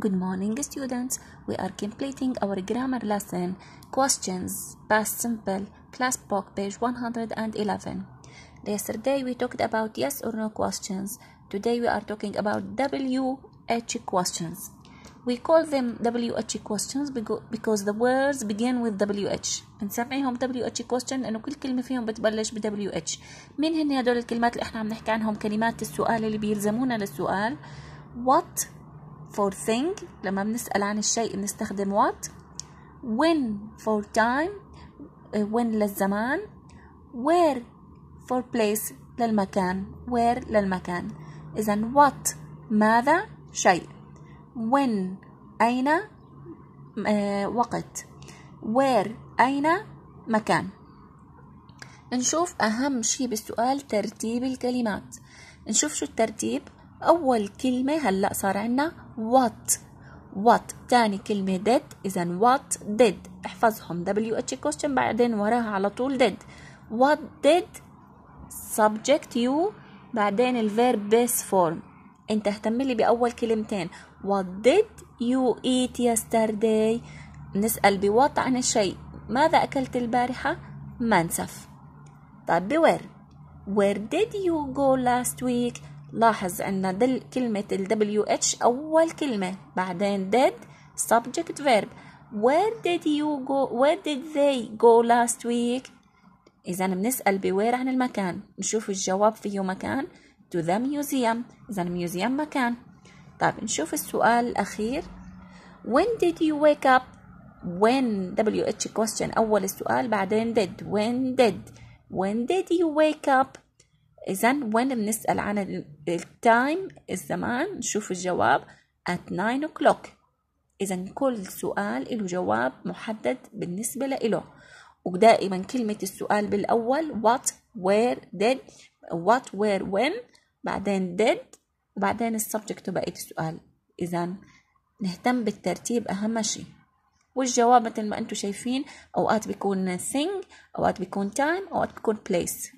Good morning, students. We are completing our grammar lesson. Questions, past simple, class book, page 111. Yesterday we talked about yes or no questions. Today we are talking about WH questions. We call them WH questions because the words begin with WH. بنسميهم WH question لأنه كل كلمة فيهم بتبلش ب WH. مين هن هدول الكلمات اللي احنا عم نحكي عنهم كلمات السؤال اللي بيلزمونا للسؤال؟ What for thing لما بنسأل عن الشيء بنستخدم what when for time when للزمان where for place للمكان where للمكان إذا what ماذا شيء when أين آه، وقت where أين مكان نشوف أهم شيء بالسؤال ترتيب الكلمات نشوف شو الترتيب أول كلمة هلأ صار عنا what what تاني كلمة did إذا what did احفظهم WH question بعدين وراها على طول did what did subject you بعدين verb base form انت اهتم لي بأول كلمتين what did you eat yesterday نسأل بوات عن الشيء ماذا أكلت البارحة منسف طيب بوير where did you go last week لاحظ أن دل كلمة ال WH أول كلمة بعدين did subject verb where did you go where did they go last week إذا بنسأل بوير عن المكان نشوف الجواب فيه مكان to the museum إذا museum مكان طيب نشوف السؤال الأخير when did you wake up when WH question أول السؤال بعدين did when did when did you wake up إذا وين بنسأل عن التايم الزمان نشوف الجواب at 9 o'clock إذا كل سؤال له جواب محدد بالنسبة له ودائما كلمة السؤال بالأول what where did what where when بعدين did وبعدين السبجكت وبقية السؤال إذا نهتم بالترتيب أهم شيء والجواب مثل ما أنتم شايفين أوقات بيكون thing أوقات بيكون time أوقات بيكون place